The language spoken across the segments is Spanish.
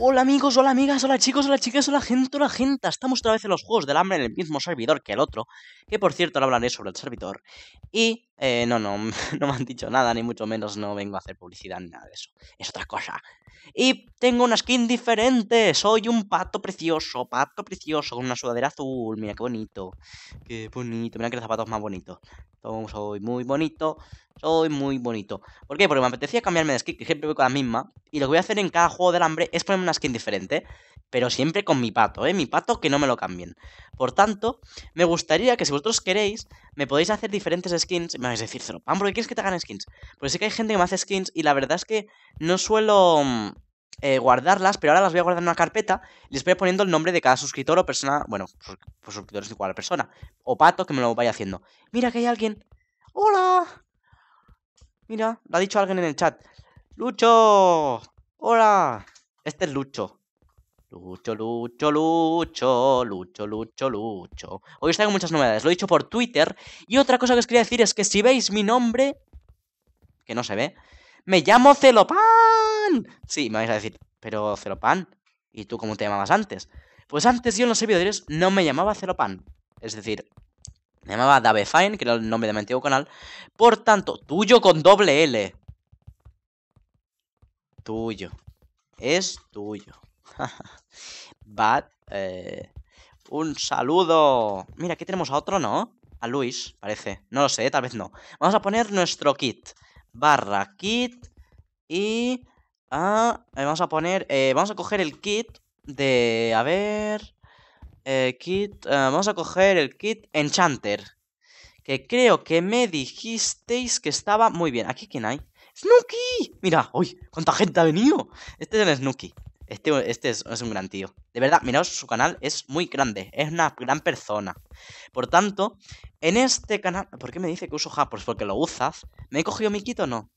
Hola amigos, hola amigas, hola chicos, hola chicas, hola gente, hola gente. Estamos otra vez en los juegos del hambre en el mismo servidor que el otro. Que por cierto, ahora hablaré sobre el servidor. Y eh, no, no, no me han dicho nada, ni mucho menos no vengo a hacer publicidad ni nada de eso. Es otra cosa. Y tengo una skin diferente. Soy un pato precioso, pato precioso, con una sudadera azul. Mira qué bonito. Qué bonito. Mira que zapatos más bonitos. Soy muy bonito. Soy muy bonito. ¿Por qué? Porque me apetecía cambiarme de skin, que siempre voy con la misma. Y lo que voy a hacer en cada juego del hambre es ponerme una skin diferente. Pero siempre con mi pato, ¿eh? Mi pato que no me lo cambien. Por tanto, me gustaría que si vosotros queréis, me podéis hacer diferentes skins. me vais a decir, Pan, ¿por qué quieres que te hagan skins? Porque sí que hay gente que me hace skins y la verdad es que no suelo mm, eh, guardarlas, pero ahora las voy a guardar en una carpeta y les voy poniendo el nombre de cada suscriptor o persona. Bueno, pues, pues suscriptores suscriptores es igual persona. O pato que me lo vaya haciendo. Mira que hay alguien. ¡Hola! Mira, lo ha dicho alguien en el chat. ¡Lucho! ¡Hola! Este es Lucho. Lucho, Lucho, Lucho, Lucho, Lucho, Lucho. Hoy os traigo muchas novedades, lo he dicho por Twitter. Y otra cosa que os quería decir es que si veis mi nombre, que no se ve, me llamo Celopan. Sí, me vais a decir, pero Celopan, ¿y tú cómo te llamabas antes? Pues antes yo en los servidores no me llamaba Celopan. Es decir, me llamaba Dave Fine, que era el nombre de mi antiguo canal. Por tanto, tuyo con doble L. Tuyo. Es tuyo. Bad. Eh, un saludo. Mira, aquí tenemos a otro, ¿no? A Luis, parece. No lo sé, tal vez no. Vamos a poner nuestro kit. Barra kit. Y... Ah, eh, vamos a poner... Eh, vamos a coger el kit de... A ver... kit... vamos a coger el kit Enchanter. Que creo que me dijisteis que estaba muy bien. ¿Aquí quién hay? ¡Snooki! Mira, uy, cuánta gente ha venido. Este es el Snooki. Este, este es, un gran tío. De verdad, miraos su canal, es muy grande, es una gran persona. Por tanto, en este canal... ¿Por qué me dice que uso Pues Porque lo usas. ¿Me he cogido mi kit o no?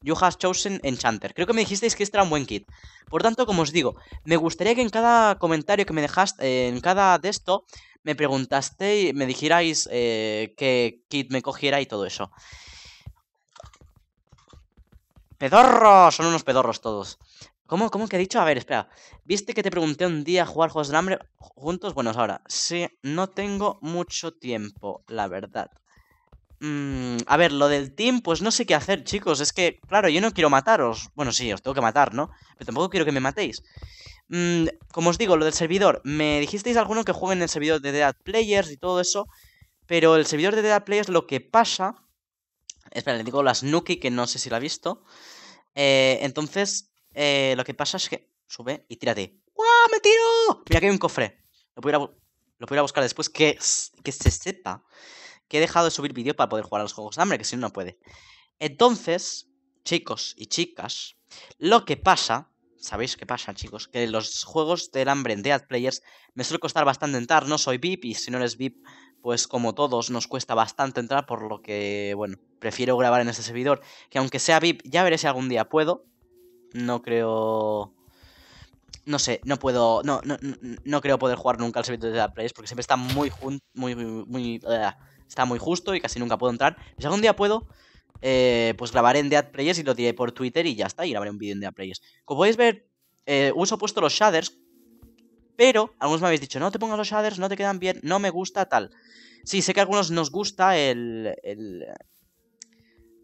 You has chosen Enchanter. Creo que me dijisteis que este era un buen kit. Por tanto, como os digo, me gustaría que en cada comentario que me dejaste, en cada de esto, me preguntaste y me dijerais eh, qué kit me cogiera y todo eso. Pedorros, son unos pedorros todos. ¿Cómo, ¿Cómo que he dicho? A ver, espera. ¿Viste que te pregunté un día jugar juegos de hambre juntos? Bueno, ahora, sí, no tengo mucho tiempo, la verdad. Mm, a ver, lo del team, pues no sé qué hacer, chicos. Es que, claro, yo no quiero mataros. Bueno, sí, os tengo que matar, ¿no? Pero tampoco quiero que me matéis. Mm, como os digo, lo del servidor. Me dijisteis alguno que juegue en el servidor de Dead Players y todo eso. Pero el servidor de Dead Players lo que pasa... Espera, le digo las Nuki, que no sé si la ha visto. Eh, entonces, eh, lo que pasa es que sube y tírate. ¡Guau! ¡Me tiro! Mira, que hay un cofre. Lo puedo a, buscar después. Que, se sepa que he dejado de subir vídeo para poder jugar a los juegos de hambre, que si no, no puede. Entonces, chicos y chicas, lo que pasa sabéis qué pasa, chicos, que los juegos del hambre en Dead Players me suele costar bastante entrar, no soy VIP y si no eres VIP, pues como todos nos cuesta bastante entrar, por lo que, bueno, prefiero grabar en este servidor, que aunque sea VIP, ya veré si algún día puedo, no creo... No sé, no puedo... No, no, no creo poder jugar nunca al servidor de la Players porque siempre está muy... muy, muy, eh, está muy justo y casi nunca puedo entrar. Si algún día puedo, eh, pues grabaré en Dead Players y lo tiré por Twitter y ya está, y grabaré un vídeo en Dead Players. Como podéis ver, eh, uso puesto los shaders, pero algunos me habéis dicho, no te pongas los shaders, no te quedan bien, no me gusta tal. Sí, sé que a algunos nos gusta el,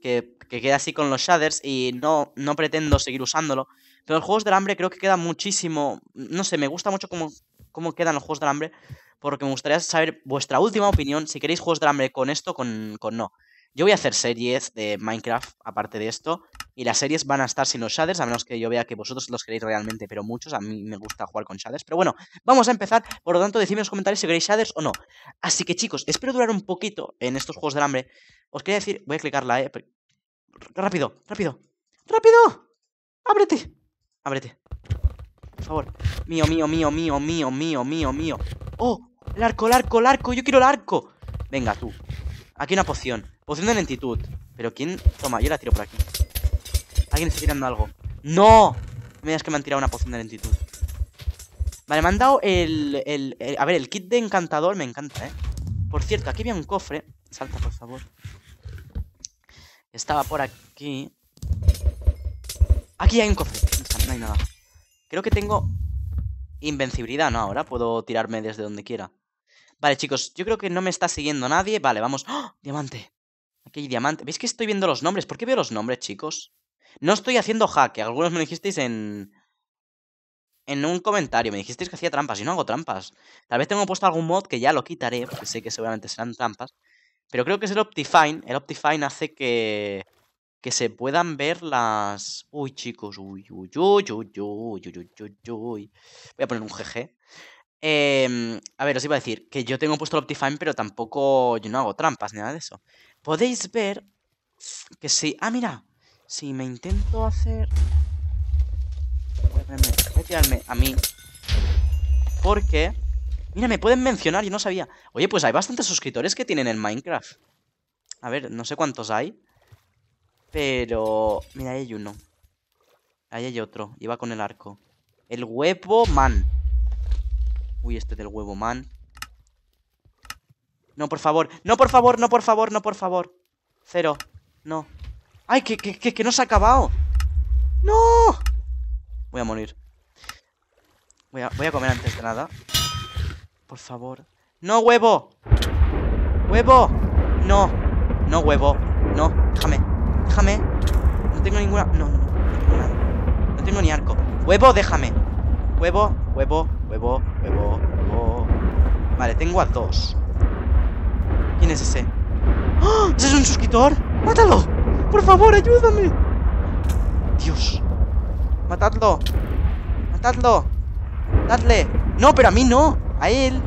que, queda así con los shaders y no, no pretendo seguir usándolo. Pero los juegos del hambre creo que queda muchísimo. No sé, me gusta mucho cómo, cómo quedan los juegos del hambre. Porque me gustaría saber vuestra última opinión. Si queréis juegos del hambre con esto, con, con no. Yo voy a hacer series de Minecraft, aparte de esto. Y las series van a estar sin los shaders, a menos que yo vea que vosotros los queréis realmente, pero muchos. A mí me gusta jugar con shaders. Pero bueno, vamos a empezar. Por lo tanto, decidme en los comentarios si queréis shaders o no. Así que chicos, espero durar un poquito en estos juegos del hambre. Os quería decir, voy a clicar la e, Rápido, rápido. ¡Rápido! ¡Ábrete! Ábrete. Por favor. Mío, mío, mío, mío, mío, mío, mío, mío. ¡Oh! El arco, el arco, el arco. Yo quiero el arco. Venga, tú. Aquí una poción. Poción de lentitud. Pero ¿quién? Toma, yo la tiro por aquí. Alguien está tirando algo. ¡No! Me digas que me han tirado una poción de lentitud. Vale, me han dado el, el... A ver, el kit de encantador me encanta, ¿eh? Por cierto, aquí había un cofre. Salta, por favor. Estaba por aquí. Aquí hay un cofre. No hay nada. Creo que tengo invencibilidad, ¿no? Ahora puedo tirarme desde donde quiera. Vale, chicos, yo creo que no me está siguiendo nadie. Vale, vamos. ¡Ah! ¡Diamante! Aquí hay diamante. ¿Veis que estoy viendo los nombres? ¿Por qué veo los nombres, chicos? No estoy haciendo hack. Algunos me dijisteis en... En un comentario. Me dijisteis que hacía trampas. Y no hago trampas. Tal vez tengo puesto algún mod que ya lo quitaré. Porque sé que seguramente serán trampas. Pero creo que es el Optifine. El Optifine hace que, que se puedan ver las... Uy, chicos, uy, uy, uy, uy, uy, uy, uy, uy. Voy a poner un GG. Em, a ver, os iba a decir que yo tengo puesto el Optifine, pero tampoco yo no hago trampas ni nada de eso. Podéis ver que si... Ah, mira. Si me intento hacer... a, voy a tirarme a mí. Porque Mira, me pueden mencionar, yo no sabía. Oye, pues hay bastantes suscriptores que tienen en Minecraft. A ver, no sé cuántos hay. Pero... Mira, ahí hay uno. Ahí hay otro. Iba con el arco. El huevo man. Uy, este del huevo man. No, por favor. No, por favor, no, por favor, no, por favor. Cero. No. ¡Ay, que, que, que, no se ha acabado! ¡No! Voy a morir. Voy a, voy a comer antes de nada. Por favor. ¡No, huevo! ¡Huevo! ¡No! ¡No, huevo! ¡No! ¡Déjame! ¡Déjame! No tengo ninguna... No, no, no. No tengo No tengo ni arco. ¡Huevo, déjame! ¡Huevo! ¡Huevo! ¡Huevo! ¡Huevo! ¡Huevo! Vale, tengo a dos. ¿Quién es ese? ¡Oh! ¡Ese es un suscriptor! ¡Mátalo! ¡Por favor, ayúdame! Dios. ¡Matadlo! ¡Matadlo! ¡Matadle! ¡No, pero a mí no! A él.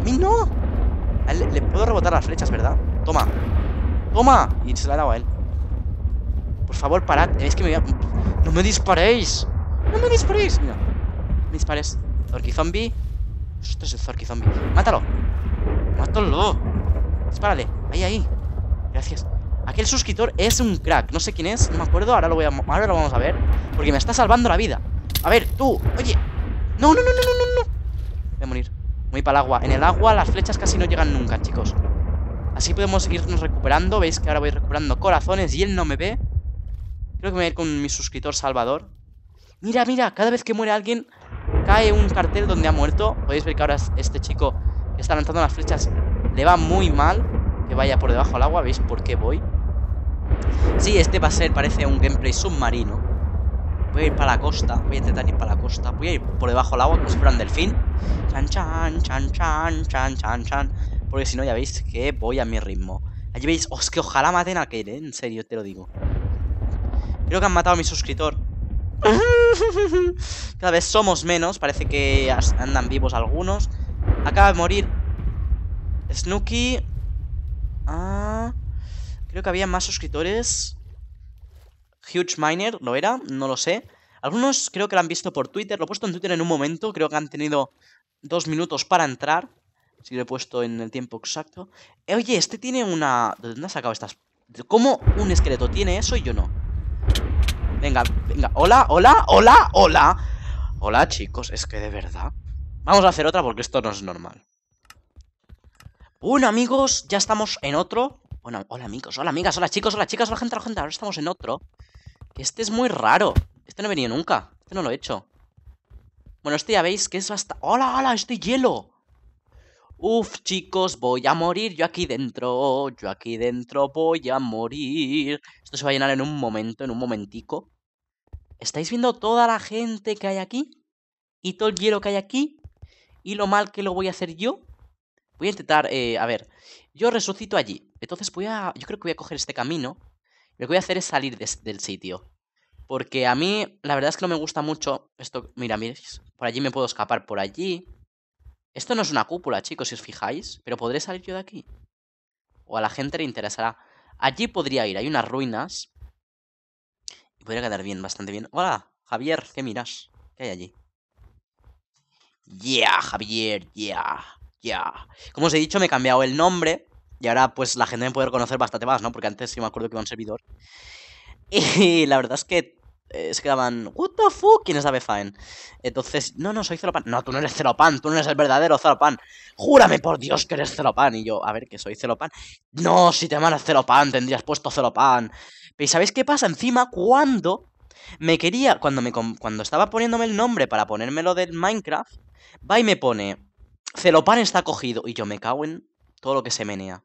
A mí no. le, puedo rebotar las flechas, ¿verdad? Toma. Toma. Y se la he dado a él. Por favor, parad. Es que me voy a... ¡No me disparéis! ¡No me disparéis! Mira. No me dispares. Zorky Zombie. Esto es el Zorky Zombie. ¡Mátalo! ¡Mátalo! Dispárale. Ahí, ahí. Gracias. Aquel suscriptor es un crack. No sé quién es, no me acuerdo. Ahora lo, ahora lo vamos a ver. Porque me está salvando la vida. A ver, tú. Oye. No, no, no, no, no, no. Voy a morir. Voy para el agua. En el agua las flechas casi no llegan nunca, chicos. Así podemos irnos recuperando. Veis que ahora voy recuperando corazones y él no me ve. Creo que me voy a ir con mi suscriptor Salvador. Mira, mira, cada vez que muere alguien cae un cartel donde ha muerto. Podéis ver que ahora este chico que está lanzando las flechas le va muy mal. Que vaya por debajo al agua, ¿veis por qué voy? Sí, este va a ser, parece, un gameplay submarino. Voy a ir para la costa, voy a intentar ir para la costa. Voy a ir por debajo del agua como si fuera un delfín. Chan, chan, chan, chan, chan, chan, chan. Porque si no, ya veis que voy a mi ritmo. Allí veis, os que ojalá maten a aquel! en serio, te lo digo. Creo que han matado a mi suscriptor. Cada vez somos menos, parece que andan vivos algunos. Acaba de morir Snooki. Ah, creo que había más suscriptores. Huge Miner, ¿lo era? No lo sé. Algunos creo que lo han visto por Twitter, lo he puesto en Twitter en un momento, creo que han tenido dos minutos para entrar. Si lo he puesto en el tiempo exacto. Eh, oye, este tiene una... ¿De dónde ha sacado estas? ¿Cómo un esqueleto tiene eso y yo no? Venga, venga. Hola, hola, hola, hola. Hola, chicos. Es que de verdad. Vamos a hacer otra porque esto no es normal. Bueno, amigos, ya estamos en otro. Bueno, hola, amigos, hola, amigas, hola, chicos, hola, chicas, hola, gente, hola, gente. Ahora estamos en otro. Este es muy raro. Este no he venido nunca. Este no lo he hecho. Bueno, este ya veis que es hasta... ¡Hola, hola! ¡Este hielo! Uf, chicos, voy a morir yo aquí dentro. Yo aquí dentro voy a morir. Esto se va a llenar en un momento, en un momentico. ¿Estáis viendo toda la gente que hay aquí? Y todo el hielo que hay aquí. Y lo mal que lo voy a hacer yo. Voy a intentar, eh, a ver. Yo resucito allí. Entonces voy a... Yo creo que voy a coger este camino. Lo que voy a hacer es salir del sitio. Porque a mí, la verdad es que no me gusta mucho esto. Mira, mira, por allí me puedo escapar, por allí. Esto no es una cúpula, chicos, si os fijáis. Pero podré salir yo de aquí. O a la gente le interesará. Allí podría ir, hay unas ruinas. Y podría quedar bien, bastante bien. Hola, Javier, ¿qué miras? ¿Qué hay allí? Yeah, Javier, ya, yeah. Como os he dicho, me he cambiado el nombre. Y ahora pues la gente me puede conocer bastante más, ¿no? Porque antes sí me acuerdo que iba un servidor. Y la verdad es que es eh, se quedaban, ¿What the fuck? ¿Quién es Abefine? Entonces, no, no, soy Celopan. No, tú no eres Celopan, tú no eres el verdadero Celopan. Júrame por Dios que eres Celopan. Y yo, a ver, que soy Celopan. No, si te llaman Celopan, tendrías puesto Celopan. ¿Y ¿sabéis qué pasa? Encima, cuando me quería, cuando, me, cuando estaba poniéndome el nombre para ponérmelo del Minecraft, va y me pone, Celopan está cogido. Y yo me cago en todo lo que se menea.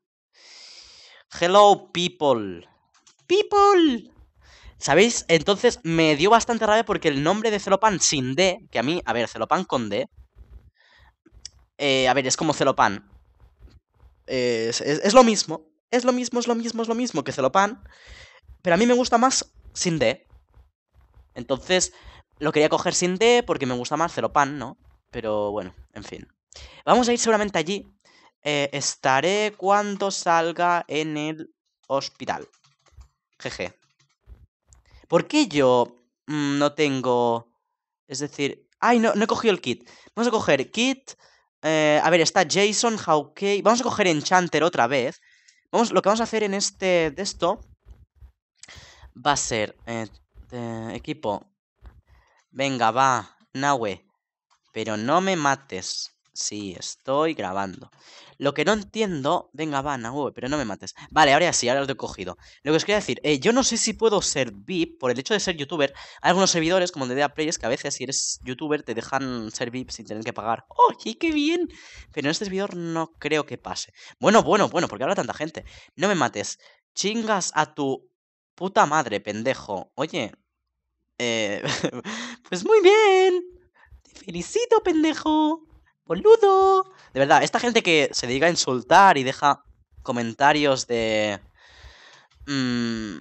Hello, people. People. ¿Sabéis? Entonces me dio bastante rabia porque el nombre de Celopan sin D, que a mí, a ver, Celopan con D. Eh, a ver, es como Celopan. es, es, lo mismo. Es lo mismo, es lo mismo, es lo mismo que Celopan. Pero a mí me gusta más sin D. Entonces lo quería coger sin D porque me gusta más Celopan, ¿no? Pero bueno, en fin. Vamos a ir seguramente allí eh, estaré cuando salga en el hospital. Jeje. ¿Por qué yo mm, no tengo... Es decir... ¡Ay, no, no he cogido el kit! Vamos a coger kit... Eh, a ver, está Jason, Hawkeye... Vamos a coger Enchanter otra vez. Vamos, lo que vamos a hacer en este... De esto... Va a ser... Eh, equipo. Venga, va. Nahue. Pero no me mates. Sí, estoy grabando. Lo que no entiendo... Venga, van, Nahue, pero no me mates. Vale, ahora sí, ahora lo he cogido. Lo que os quería decir, eh, yo no sé si puedo ser VIP por el hecho de ser youtuber. Hay algunos servidores, como el de DA Players, que a veces si eres youtuber te dejan ser VIP sin tener que pagar. ¡Oh, qué bien! Pero en este servidor no creo que pase. Bueno, bueno, bueno, porque habla tanta gente. No me mates. Chingas a tu puta madre, pendejo. Oye. Eh, pues muy bien. Te felicito, pendejo boludo. De verdad, esta gente que se dedica a insultar y deja comentarios de... Mm,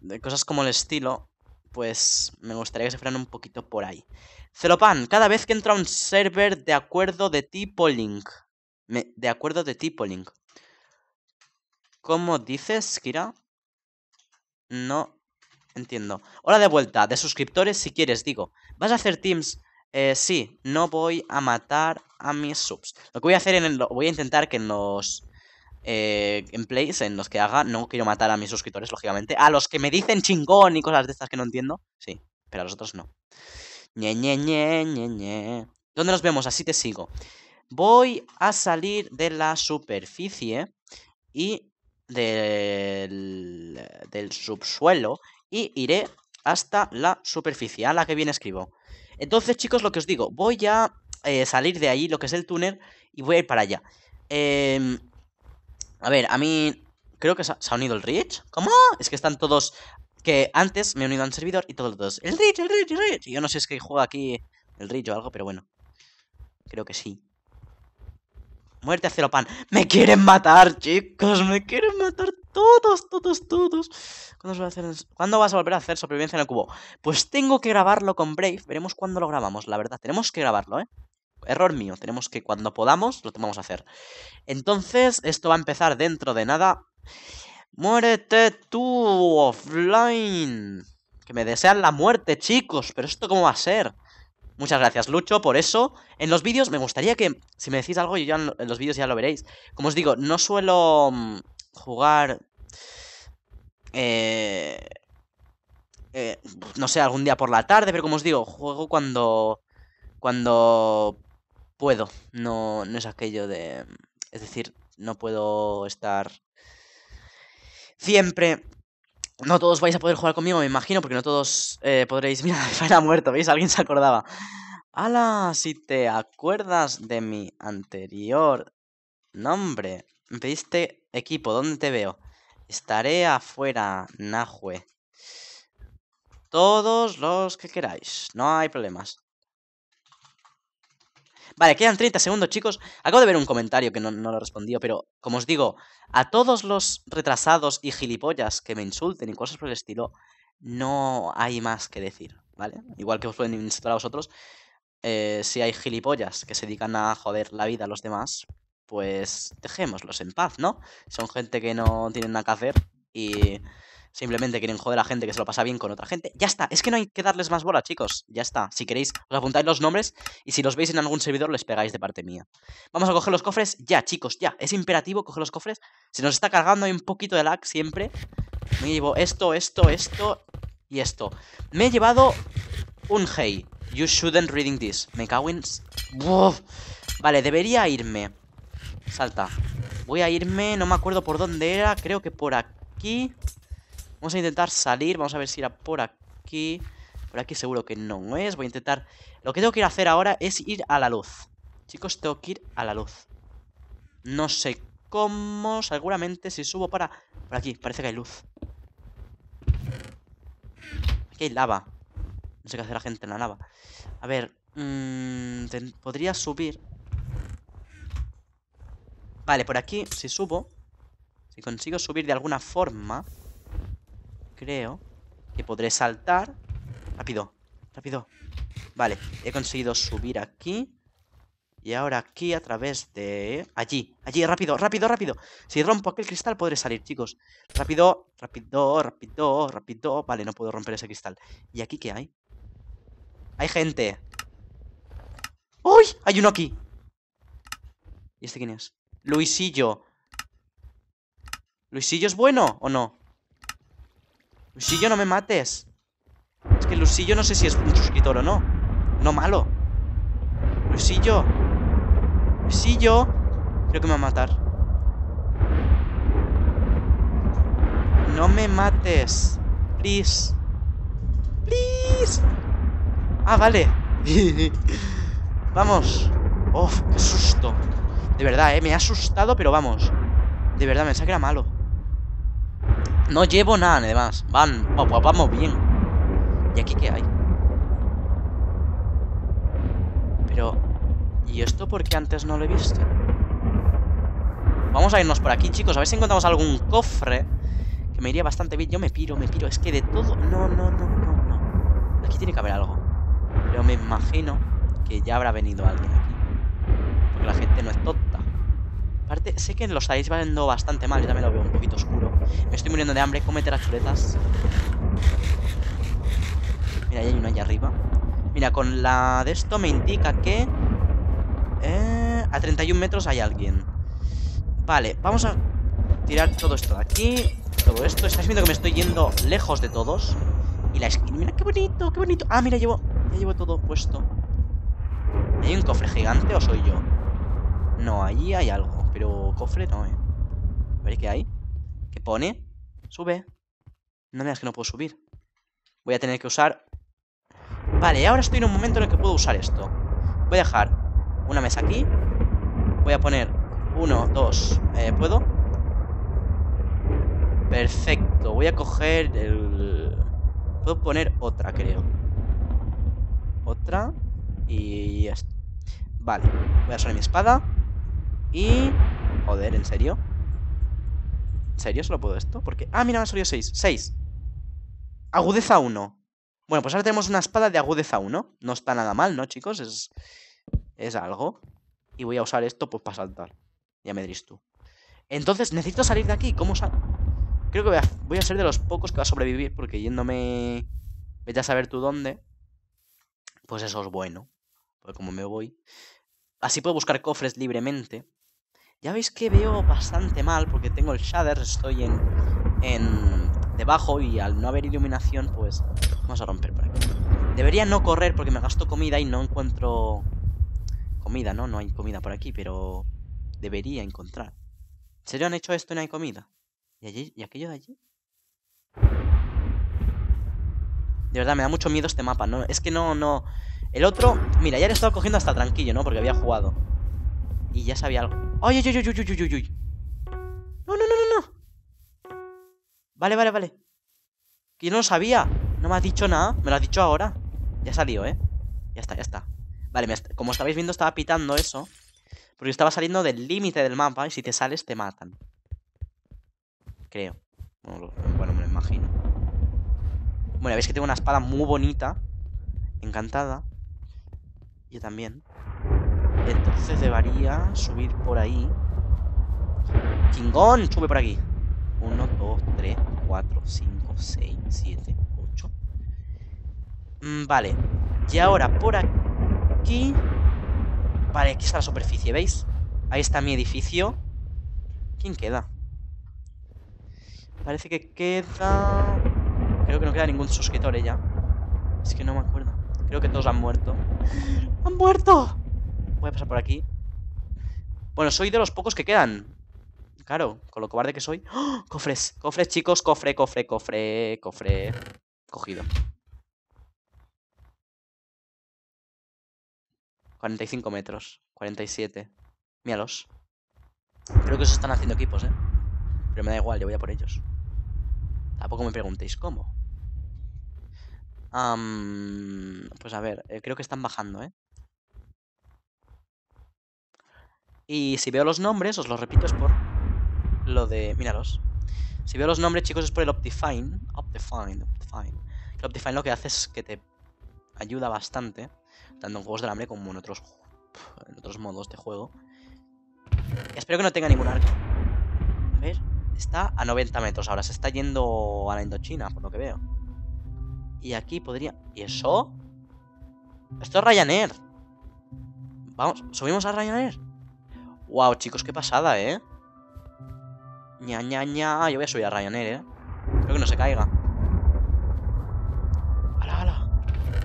de cosas como el estilo, pues me gustaría que se fueran un poquito por ahí. Celopan, cada vez que entra un server de acuerdo de tipo link. de acuerdo de tipo link. ¿Cómo dices, Kira? No entiendo. Hola de vuelta, de suscriptores si quieres, digo. ¿Vas a hacer teams eh, sí, no voy a matar a mis subs. Lo que voy a hacer en el, Voy a intentar que en los... Eh, gameplays en los que haga. No quiero matar a mis suscriptores, lógicamente. A los que me dicen chingón y cosas de estas que no entiendo. Sí, pero a los otros no. Ñe, Ñe, Ñe, Ñe, ¿Dónde nos vemos? Así te sigo. Voy a salir de la superficie y del, del subsuelo y iré hasta la superficie. A la que bien escribo. Entonces, chicos, lo que os digo, voy a eh, salir de ahí, lo que es el túnel, y voy a ir para allá. Em, a ver, a mí... Creo que se ha, unido el Rich. ¿Cómo? Es que están todos... Que antes me he unido al servidor y todos los dos. El Rich, el Rich, el Rich. Y yo no sé si es que juega aquí el Rich o algo, pero bueno. Creo que sí. Muerte a Pan Me quieren matar, chicos. Me quieren matar todos, todos, todos. ¿Cuándo, vas a volver a hacer sobrevivencia en el cubo? Pues tengo que grabarlo con Brave. Veremos cuándo lo grabamos, la verdad. Tenemos que grabarlo, ¿eh? Error mío. Tenemos que cuando podamos, lo tomamos a hacer. Entonces, esto va a empezar dentro de nada. Muérete tú, offline. Que me desean la muerte, chicos. Pero esto cómo va a ser. Muchas gracias, Lucho, por eso. En los vídeos me gustaría que, si me decís algo, yo en los vídeos ya lo veréis. Como os digo, no suelo mm, jugar. Eh, eh, no sé, algún día por la tarde, pero como os digo, juego cuando. Cuando puedo. No, es aquello de. Es decir, no puedo estar. Siempre. No todos vais a poder jugar conmigo, me imagino, porque no todos eh, podréis. Mira, me muerto, ¿veis? Alguien se acordaba. ¡Hala! Si te acuerdas de mi anterior nombre, Pediste equipo, ¿dónde te veo? Estaré afuera, nahue Todos los que queráis. No hay problemas. Vale, quedan 30 segundos, chicos. Acabo de ver un comentario que no, no lo respondió, pero como os digo, a todos los retrasados y gilipollas que me insulten y cosas por el estilo, no hay más que decir, ¿vale? Igual que os pueden insultar a vosotros, eh, si hay gilipollas que se dedican a joder la vida a los demás, pues dejémoslos en paz, ¿no? Son gente que no tienen nada que hacer y simplemente quieren joder a gente que se lo pasa bien con otra gente. Ya está, es que no hay que darles más bola, chicos. Ya está, si queréis, os apuntáis los nombres y si los veis en algún servidor les pegáis de parte mía. Vamos a coger los cofres, ya, chicos, ya. Es imperativo coger los cofres. Se nos está cargando, un poquito de lag siempre. Me llevo esto, esto, esto y esto. Me he llevado un hey. You shouldn't reading this. Me cago Vale, debería irme Salta. Voy a irme, no me acuerdo por dónde era. Creo que por aquí. Vamos a intentar salir. Vamos a ver si era por aquí. Por aquí seguro que no es. Voy a intentar... Lo que tengo que ir a hacer ahora es ir a la luz. Chicos, tengo que ir a la luz. No sé cómo. Seguramente si subo para... Por aquí, parece que hay luz. Aquí hay lava. No sé qué hace la gente en la lava. A ver... Mmm, podría subir... Vale, por aquí, si subo Si consigo subir de alguna forma Creo Que podré saltar Rápido, rápido Vale, he conseguido subir aquí Y ahora aquí a través de... Allí, allí, rápido, rápido, rápido Si rompo aquel cristal podré salir, chicos Rápido, rápido, rápido, rápido Vale, no puedo romper ese cristal ¿Y aquí qué hay? Hay gente ¡Uy! Hay uno aquí ¿Y este quién es? Luisillo. ¿Luisillo es bueno o no? Luisillo, no me mates. Es que Luisillo no sé si es un suscriptor o no. No malo. Luisillo. Luisillo. Creo que me va a matar. No me mates. Please. Please. Ah, vale. Vamos. Uf, qué susto. De verdad, eh, me ha asustado, pero vamos De verdad, me saqué que malo No llevo nada, además Van, vamos, vamos bien ¿Y aquí qué hay? Pero... ¿Y esto por qué antes no lo he visto? Vamos a irnos por aquí, chicos A ver si encontramos algún cofre Que me iría bastante bien Yo me piro, me piro Es que de todo... No, no, no, no, no Aquí tiene que haber algo Pero me imagino que ya habrá venido alguien aquí que la gente no es tonta. Aparte, sé que lo estáis valiendo bastante mal, yo también lo veo un poquito oscuro. Me estoy muriendo de hambre, cómete las chuletas. Mira, ya hay uno allá arriba. Mira, con la de esto me indica que... Eh, a 31 metros hay alguien. Vale, vamos a tirar todo esto de aquí. Todo esto. Estáis viendo que me estoy yendo lejos de todos. Y la esquina... Mira, qué bonito, qué bonito. Ah, mira, llevo... Ya llevo todo puesto. ¿Hay un cofre gigante o soy yo? allí hay algo. Pero cofre no, eh. A ver qué hay. ¿Qué pone? Sube. No me das que no puedo subir. Voy a tener que usar... Vale, ahora estoy en un momento en el que puedo usar esto. Voy a dejar una mesa aquí. Voy a poner uno, dos. Eh, ¿Puedo? Perfecto. Voy a coger el... Puedo poner otra, creo. Otra. Y esto. Vale. Voy a usar mi espada. Y... Joder, ¿en serio? ¿En serio solo puedo esto? porque Ah, mira, me ha salido 6. 6. Agudeza 1. Bueno, pues ahora tenemos una espada de agudeza 1. No está nada mal, ¿no, chicos? Es, es algo. Y voy a usar esto pues para saltar. Ya me diréis tú. Entonces, necesito salir de aquí. ¿Cómo sal... Creo que voy a, voy a ser de los pocos que va a sobrevivir. Porque yéndome... Vete a saber tú dónde. Pues eso es bueno. Porque como me voy... Así puedo buscar cofres libremente. Ya veis que veo bastante mal porque tengo el shader, estoy en, en debajo y al no haber iluminación, pues vamos a romper por aquí. Debería no correr porque me gasto comida y no encuentro comida, ¿no? No hay comida por aquí, pero debería encontrar. ¿En serio han hecho esto y no hay comida? ¿Y, allí? ¿Y aquello de allí? De verdad, me da mucho miedo este mapa, ¿no? Es que no, no... El otro... Mira, ya le he estado cogiendo hasta tranquilo, ¿no? Porque había jugado y ya sabía algo. ¡Ay, ay, ay, ay, ay, ay, ay! no no, no, no, no! Vale, vale, vale. Que yo no lo sabía. No me has dicho nada. Me lo has dicho ahora. Ya salió, ¿eh? Ya está, ya está. Vale, como estabais viendo, estaba pitando eso. Porque estaba saliendo del límite del mapa. Y si te sales, te matan. Creo. Bueno, bueno, me lo imagino. Bueno, veis que tengo una espada muy bonita. Encantada. Yo también. Entonces debería subir por ahí. ¡Chingón! Sube por aquí. 1, 2, 3, 4, 5, seis, siete, 8. Mm, vale. Y ahora por aquí... Vale, aquí está la superficie, ¿veis? Ahí está mi edificio. ¿Quién queda? Parece que queda... Creo que no queda ningún suscriptor ¿eh? ya. Es que no me acuerdo. Creo que todos han muerto. ¡Han muerto! Voy a pasar por aquí. Bueno, soy de los pocos que quedan. Claro, con lo cobarde que soy. ¡Oh! Cofres, cofres, chicos. Cofre, cofre, cofre, cofre. Cogido. 45 metros. 47. Míralos. Creo que se están haciendo equipos, ¿eh? Pero me da igual, yo voy a por ellos. Tampoco me preguntéis cómo. pues a ver, eh, creo que están bajando, ¿eh? Y si veo los nombres, os los repito, es por lo de... Míralos. Si veo los nombres, chicos, es por el Optifine. Optifine, Optifine. El Optifine lo que hace es que te ayuda bastante, tanto en juegos de hambre como en otros, en otros modos de juego. espero que no tenga ningún arco. A ver, está a 90 metros ahora. Se está yendo a la Indochina, por lo que veo. Y aquí podría... ¿Y eso? Esto es Ryanair. Vamos, subimos a Ryanair. Wow, chicos, qué pasada, ¿eh? Ña, ña, ña. Yo voy a subir a Ryanair, ¿eh? Espero que no se caiga. ¡Hala, hala!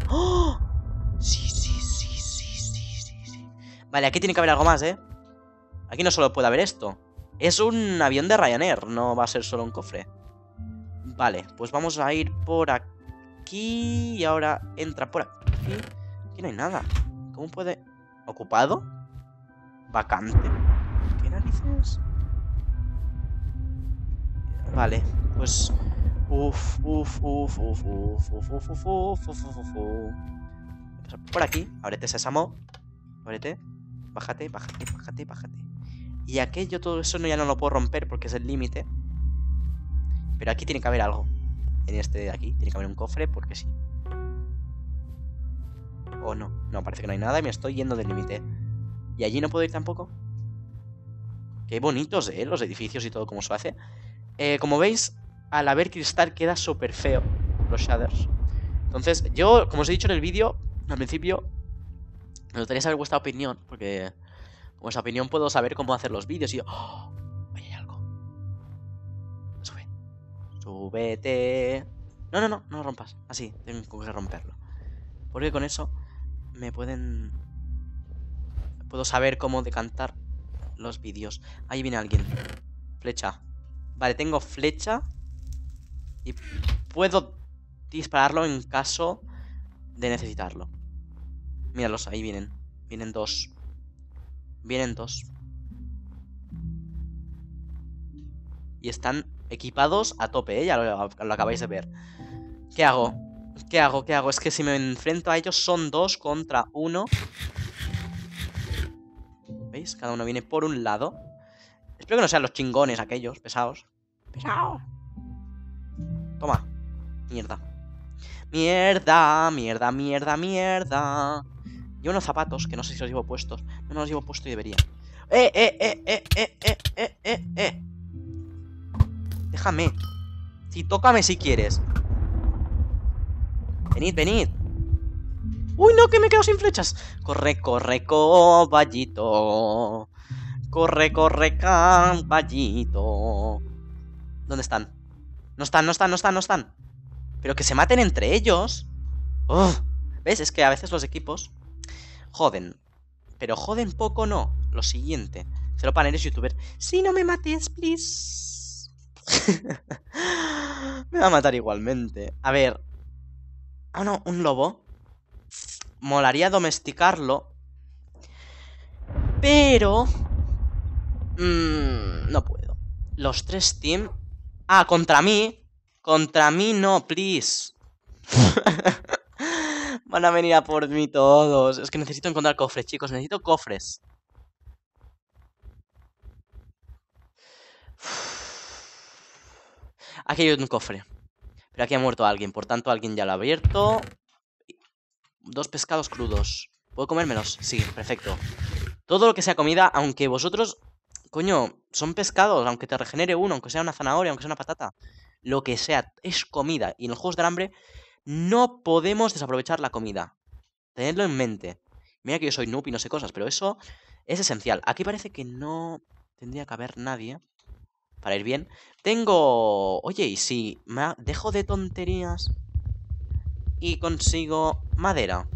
¡Oh! Sí, sí, sí, sí, sí, sí, sí. Vale, aquí tiene que haber algo más, ¿eh? Aquí no solo puede haber esto. Es un avión de Ryanair, no va a ser solo un cofre. Vale, pues vamos a ir por aquí. Y ahora entra por aquí. Aquí no hay nada. ¿Cómo puede...? ¿Ocupado? Vacante. ¿Qué narices? Vale, pues... Uf, uf, uf, uf, uf, uf, uf, uf, Por aquí, ábrete, Sésamo. Ábrete. Bájate, bájate, bájate, bájate. Y aquello, todo eso no, ya no lo puedo romper porque es el límite. Pero aquí tiene que haber algo. En este de aquí. Tiene que haber un cofre porque sí. O oh, no. No, parece que no hay nada y me estoy yendo del límite. ¿Y allí no puedo ir tampoco? Qué bonitos, ¿eh? Los edificios y todo como se hace. Eh, como veis, al haber cristal queda súper feo los shaders. Entonces, yo, como os he dicho en el vídeo, al principio, me gustaría saber vuestra opinión, porque con vuestra opinión puedo saber cómo hacer los vídeos y yo... ¡Oh! Ahí hay algo. Sube. Súbete. No, no, no, no rompas. Así, tengo que romperlo. Porque con eso me pueden Puedo saber cómo decantar los vídeos. Ahí viene alguien. Flecha. Vale, tengo flecha. Y puedo dispararlo en caso de necesitarlo. Míralos, ahí vienen. Vienen dos. Vienen dos. Y están equipados a tope, ¿eh? ya lo, lo acabáis de ver. ¿Qué hago? ¿Qué hago? ¿Qué hago? Es que si me enfrento a ellos son dos contra uno. ¿Veis? Cada uno viene por un lado. Espero que no sean los chingones aquellos, pesados. ¡Pesados! Toma. Mierda. Mierda, mierda, mierda, mierda. Llevo unos zapatos que no sé si los llevo puestos. No, los llevo puestos y debería. ¡Eh, eh, eh, eh, eh, eh, eh, eh, eh! Déjame. si tócame si quieres. Venid, venid. ¡Uy, no, que me quedo sin flechas! Corre, corre, caballito. Corre, corre, caballito. ¿Dónde están? No están, no están, no están, no están. Pero que se maten entre ellos. ¿Ves? Es que a veces los equipos joden. Pero joden poco no. Lo siguiente. Cero pan, eres youtuber. Si no me mates, please. me va a matar igualmente. A ver. Ah, no, un lobo molaría domesticarlo. Pero... Mm, no puedo. Los tres team... Ah, contra mí. Contra mí no, please. Van a venir a por mí todos. Es que necesito encontrar cofres, chicos. Necesito cofres. Aquí hay un cofre. Pero aquí ha muerto alguien. Por tanto, alguien ya lo ha abierto dos pescados crudos. ¿Puedo comérmelos? Sí, perfecto. Todo lo que sea comida, aunque vosotros... Coño, son pescados, aunque te regenere uno, aunque sea una zanahoria, aunque sea una patata. Lo que sea, es comida. Y en los juegos del hambre no podemos desaprovechar la comida. Tenedlo en mente. Mira que yo soy noob y no sé cosas, pero eso es esencial. Aquí parece que no tendría que haber nadie para ir bien. Tengo... Oye, y si me dejo de tonterías y consigo madera.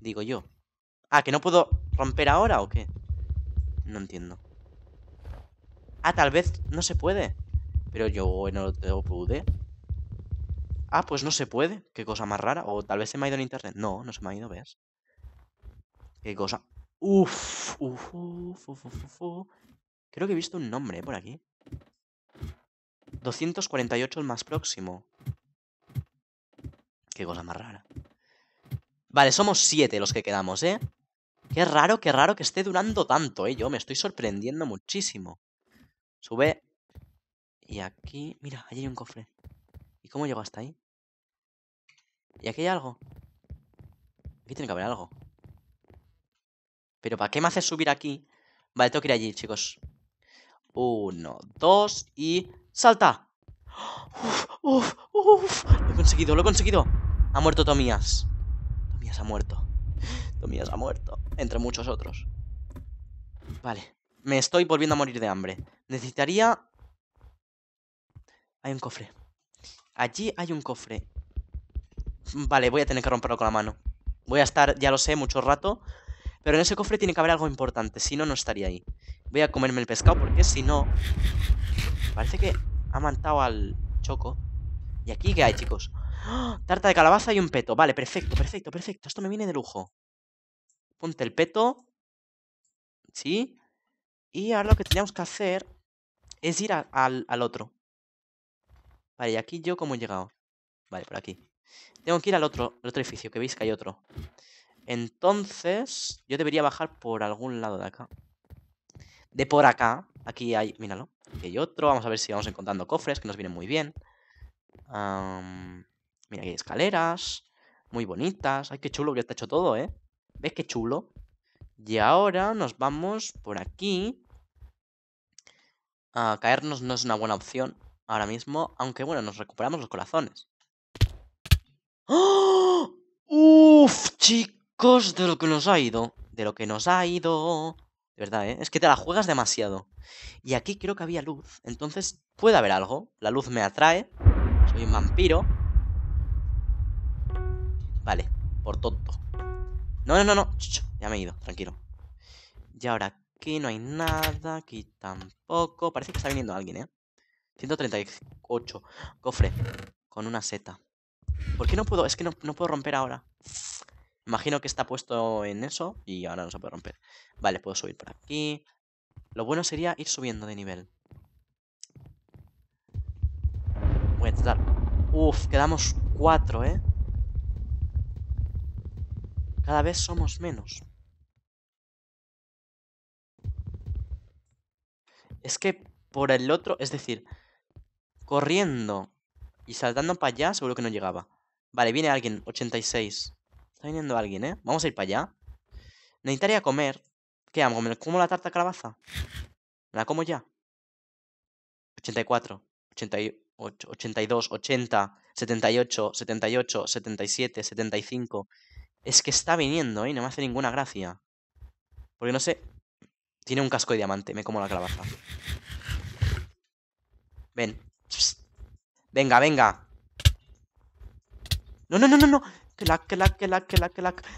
Digo yo. Ah, ¿que no puedo romper ahora o qué? No entiendo. Ah, tal vez no se puede. Pero yo no lo pude. Ah, pues no se puede. Qué cosa más rara. O tal vez se me ha ido en internet. No, no se me ha ido, ¿ves? Qué cosa. uf, uf, uf, uf, Creo que he visto un nombre por aquí. 248 el más próximo. Qué cosa más rara. Vale, somos 7 los que quedamos, ¿eh? Qué raro, qué raro que esté durando tanto, ¿eh? Yo me estoy sorprendiendo muchísimo. Sube. Y aquí... Mira, allí hay un cofre. ¿Y cómo llego hasta ahí? ¿Y aquí hay algo? Aquí tiene que haber algo. Pero ¿para qué me hace subir aquí? Vale, tengo que ir allí, chicos. Uno, dos y... ¡Salta! ¡Uf! ¡Uf! Lo he conseguido, lo he conseguido. Ha muerto Tomías. Tomías ha muerto. Tomías ha muerto. Entre muchos otros. Vale. Me estoy volviendo a morir de hambre. Necesitaría... Hay un cofre. Allí hay un cofre. Vale, voy a tener que romperlo con la mano. Voy a estar, ya lo sé, mucho rato. Pero en ese cofre tiene que haber algo importante. Si no, no estaría ahí. Voy a comerme el pescado porque si no... Parece que ha matado al choco. ¿Y aquí qué hay, chicos? ¡Ah! Tarta de calabaza y un peto. Vale, perfecto, perfecto, perfecto. Esto me viene de lujo. Ponte el peto. ¿Sí? Y ahora lo que tenemos que hacer es ir al, otro. Vale, y aquí yo cómo he llegado. Vale, por aquí. Tengo que ir al otro, al otro edificio, que veis que hay otro. Entonces, yo debería bajar por algún lado de acá. De por acá. Aquí hay, míralo, aquí hay otro. Vamos a ver si vamos encontrando cofres, que nos vienen muy bien. mira, aquí hay escaleras. Muy bonitas. Ay, qué chulo que está hecho todo, ¿eh? ¿Ves qué chulo? Y ahora nos vamos por aquí. A caernos no es una buena opción ahora mismo. Aunque, bueno, nos recuperamos los corazones. ¡Oh! ¡Uf, chicos! De lo que nos ha ido. De lo que nos ha ido. De verdad, ¿eh? Es que te la juegas demasiado. Y aquí creo que había luz. Entonces puede haber algo. La luz me atrae. Soy un vampiro. Vale, por tonto. No, no, no, no. Ya me he ido, tranquilo. Y ahora aquí no hay nada. Aquí tampoco. Parece que está viniendo alguien, ¿eh? 138. Cofre. Con una seta. ¿Por qué no puedo? Es que no, no puedo romper ahora. Imagino que está puesto en eso y ahora no se puede romper. Vale, puedo subir por aquí. Lo bueno sería ir subiendo de nivel. Voy a intentar Uf, quedamos cuatro, ¿eh? Cada vez somos menos. Es que por el otro... Es decir, corriendo y saltando para allá seguro que no llegaba. Vale, viene alguien. 86. Está viniendo alguien, ¿eh? Vamos a ir para allá. Necesitaría comer. ¿Qué hago? ¿Me como la tarta calabaza? ¿Me la como ya? 84, 88, 82, 80, 78, 78, 77, 75. Es que está viniendo, ¿eh? No me hace ninguna gracia. Porque no sé... Tiene un casco de diamante. Me como la calabaza. Ven. Venga, venga. No, no, no, no, no que lag, que lag, que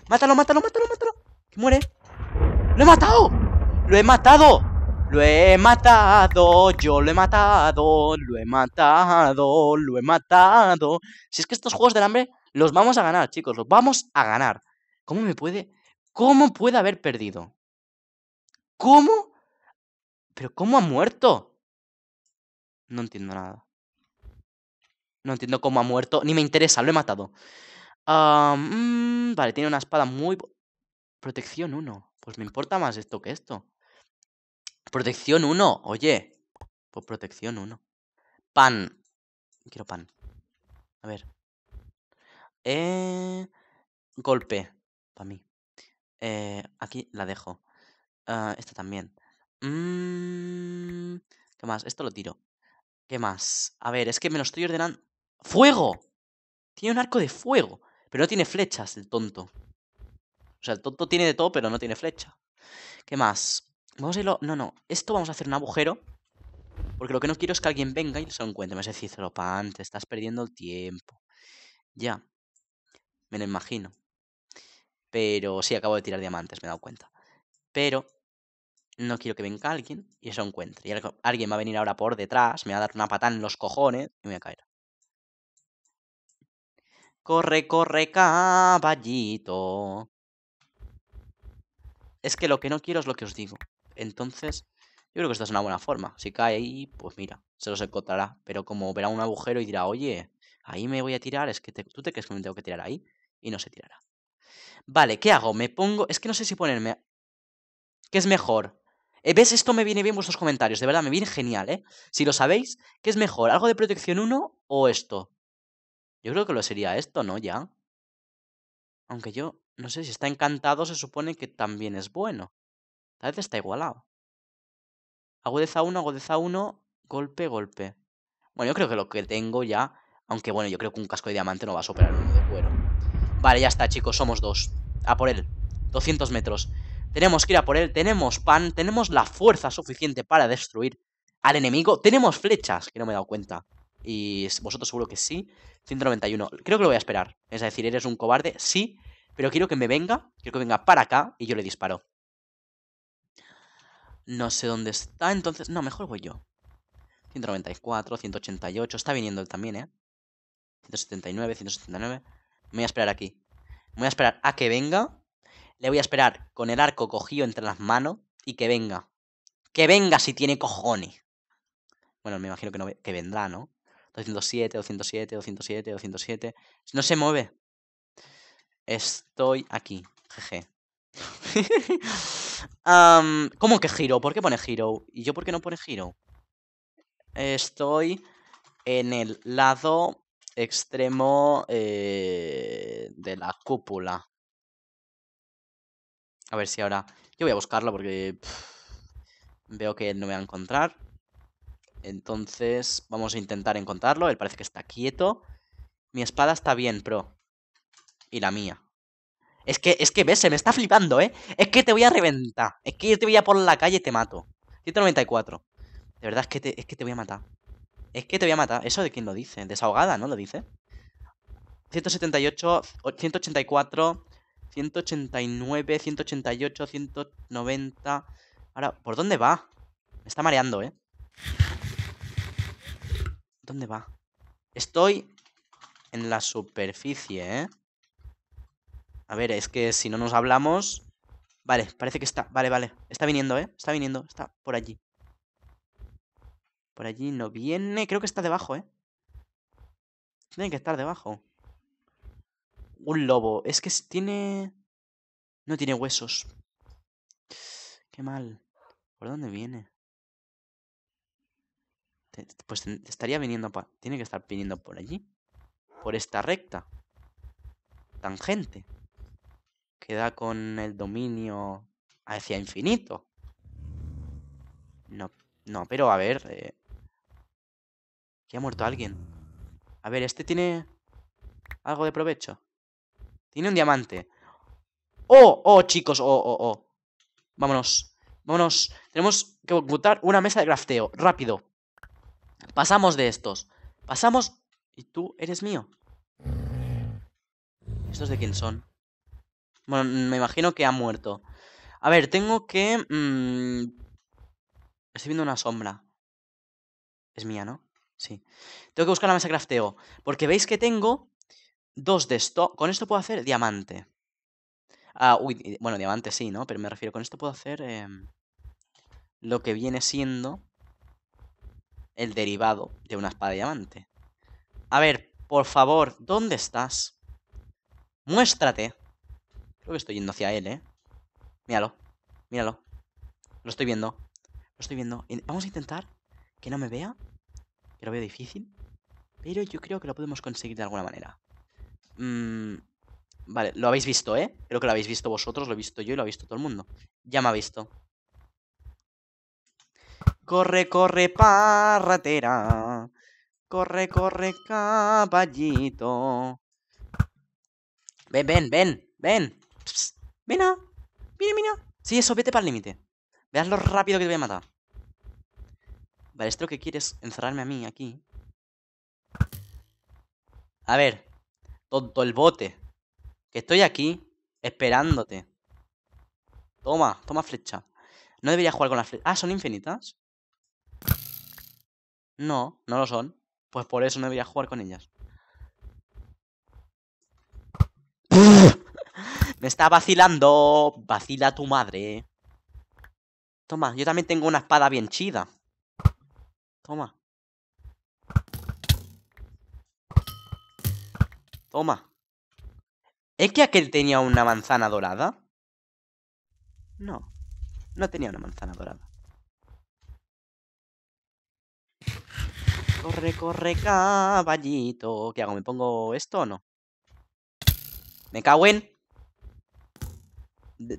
Mátalo, mátalo, mátalo, mátalo. Que muere. ¡Lo he matado! ¡Lo he matado! Lo he matado, yo lo he matado, lo he matado, lo he matado. Si es que estos juegos del hambre los vamos a ganar, chicos, los vamos a ganar. ¿Cómo me puede? ¿Cómo puede haber perdido? ¿Cómo? ¿Pero cómo ha muerto? No entiendo nada. No entiendo cómo ha muerto, ni me interesa, lo he matado. Ah, mm, vale, tiene una espada muy... Protección 1. Pues me importa más esto que esto. Protección 1, oye. Pues protección 1. Pan. Quiero pan. A ver. Eh, golpe. Para mí. Eh, aquí la dejo. Ah, esta también. Mm, ¿Qué más? Esto lo tiro. ¿Qué más? A ver, es que me lo estoy ordenando. ¡Fuego! Tiene un arco de fuego. Pero no tiene flechas el tonto. O sea, el tonto tiene de todo, pero no tiene flecha. ¿Qué más? Vamos a irlo... No, no. Esto vamos a hacer un agujero. Porque lo que no quiero es que alguien venga y se encuentre. Me vas a decir, Zelopan, estás perdiendo el tiempo. Ya. Me lo imagino. Pero sí, acabo de tirar diamantes, me he dado cuenta. Pero no quiero que venga alguien y se encuentre. Y alguien va a venir ahora por detrás, me va a dar una patada en los cojones y me voy a caer. Corre, corre, caballito. Es que lo que no quiero es lo que os digo. Entonces, yo creo que esta es una buena forma. Si cae ahí, pues mira, se los encontrará. Pero como verá un agujero y dirá, oye, ahí me voy a tirar, es que tú te crees que me tengo que tirar ahí. Y no se tirará. Vale, ¿qué hago? Me pongo... Es que no sé si ponerme... ¿Qué es mejor? Eh, ¿Ves? Esto me viene bien vuestros comentarios. De verdad, me viene genial, ¿eh? Si lo sabéis, ¿qué es mejor? ¿Algo de protección 1 o esto? Yo creo que lo sería esto, ¿no? Ya. Aunque yo no sé si está encantado, se supone que también es bueno. Tal vez está igualado. Agudeza 1, agudeza 1, golpe, golpe. Bueno, yo creo que lo que tengo ya. Aunque bueno, yo creo que un casco de diamante no va a superar uno de cuero. Vale, ya está, chicos, somos dos. A por él. 200 metros. Tenemos que ir a por él, tenemos pan, tenemos la fuerza suficiente para destruir al enemigo. Tenemos flechas, que no me he dado cuenta y vosotros seguro que sí. 191. Creo que lo voy a esperar. Es decir, eres un cobarde, sí, pero quiero que me venga, quiero que venga para acá y yo le disparo. No sé dónde está, entonces... No, mejor voy yo. 194, 188, está viniendo él también, ¿eh? 179, 179. Me voy a esperar aquí. voy a esperar a que venga. Le voy a esperar con el arco cogido entre las manos y que venga. Que venga si tiene cojones. Bueno, me imagino que, no, que vendrá, ¿no? 207, 207, 207, 207. No se mueve. Estoy aquí. Jeje. ¿Cómo que Hero? ¿Por qué pone Hero? ¿Y yo por qué no pone Hero? Estoy en el lado extremo eh, de la cúpula. A ver si ahora... Yo voy a buscarlo porque veo que no me va a encontrar. Entonces vamos a intentar encontrarlo. Él parece que está quieto. Mi espada está bien, pro. Y la mía. Es que, es que, ves, se me está flipando, ¿eh? Es que te voy a reventar. Es que yo te voy a por la calle y te mato. 194. De verdad es que es que te voy a matar. Es que te voy a matar. ¿Eso de quién lo dice? Desahogada, ¿no? Lo dice. 178, 184, 189, 188, 190. Ahora, ¿por dónde va? Me está mareando, ¿eh? ¿Dónde va? Estoy en la superficie, ¿eh? A ver, es que si no nos hablamos... Vale, parece que está... Vale, vale. Está viniendo, ¿eh? Está viniendo. Está por allí. Por allí no viene. Creo que está debajo, ¿eh? Tiene que estar debajo. Un lobo. Es que tiene... No tiene huesos. Qué mal. ¿Por dónde viene? pues estaría viniendo para... Tiene que estar viniendo por allí. Por esta recta. Tangente. Que da con el dominio hacia infinito. No, no, pero a ver... Eh... ha muerto alguien. A ver, este tiene... Algo de provecho. Tiene un diamante. ¡Oh! ¡Oh, chicos! ¡Oh, oh, oh! Vámonos. Vámonos. Tenemos que ocultar una mesa de crafteo. Rápido. Pasamos de estos. Pasamos y tú eres mío. ¿Estos de quién son? Bueno, me imagino que ha muerto. A ver, tengo que... Mm, estoy viendo una sombra. Es mía, ¿no? Sí. Tengo que buscar la mesa crafteo. Porque veis que tengo dos de esto. Con esto puedo hacer diamante. Ah, uy, bueno, diamante sí, ¿no? Pero me refiero, con esto puedo hacer em, lo que viene siendo el derivado de una espada de diamante. A ver, por favor, ¿dónde estás? Muéstrate. Creo que estoy yendo hacia él, ¿eh? Míralo, míralo. Lo estoy viendo. Lo estoy viendo. Vamos a intentar que no me vea. Que lo veo difícil. Pero yo creo que lo podemos conseguir de alguna manera. Mm, vale, lo habéis visto, ¿eh? Creo que lo habéis visto vosotros, lo he visto yo y lo ha visto todo el mundo. Ya me ha visto. Corre, corre, parratera. Corre, corre, caballito. Ven, ven, ven, ven. Ven a. Mira, mira. Sí, eso, vete para el límite. Veas lo rápido que te voy a matar. Vale, esto que quieres encerrarme a mí aquí. A ver, tonto el bote. Que estoy aquí esperándote. Toma, toma flecha. No debería jugar con las flechas. Ah, ¿son infinitas? No, no lo son. Pues por eso no debería jugar con ellas. Me está vacilando. Vacila tu madre. Toma, yo también tengo una espada bien chida. Toma. Toma. ¿Es que aquel tenía una manzana dorada? No. No tenía una manzana dorada. Corre, corre, caballito. ¿Qué hago? ¿Me pongo esto o no? Me cago en...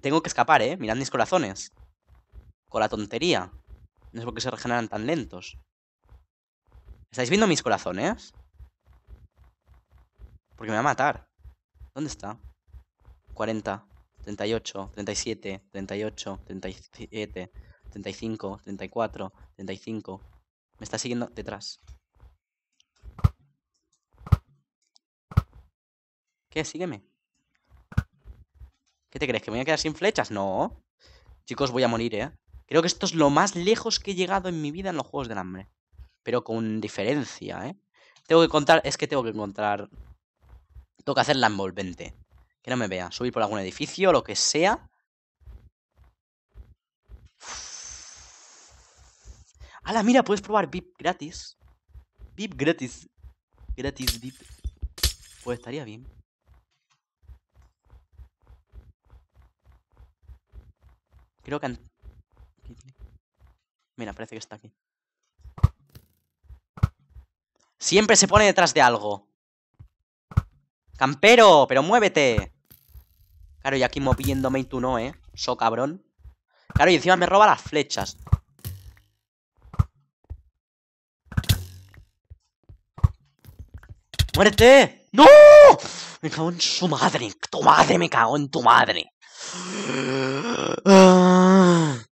tengo que escapar, ¿eh? Mirad mis corazones. Con la tontería. No es porque se regeneran tan lentos. ¿Estáis viendo mis corazones? Porque me va a matar. ¿Dónde está? 40. 38, 37, 38, 37, 35, 34, 35. Me está siguiendo detrás. ¿Qué? Sígueme. ¿Qué te crees? ¿Que me voy a quedar sin flechas? No. Chicos, voy a morir, ¿eh? Creo que esto es lo más lejos que he llegado en mi vida en los Juegos del Hambre. Pero con diferencia, ¿eh? Tengo que contar... Es que tengo que encontrar... Tengo que hacer la envolvente. Que no me vea. Subir por algún edificio, lo que sea. ¡Hala, mira! Puedes probar VIP gratis. VIP gratis. Gratis VIP. Pues estaría bien. Creo que... Mira, parece que está aquí. Siempre se pone detrás de algo. ¡Campero! ¡Pero muévete! Claro, y aquí moviéndome y tú no, ¿eh? So cabrón. Claro, y encima me roba las flechas. ¡Muerte! ¡No! Me cago en su madre. Tu madre, me cago en tu madre. Ah.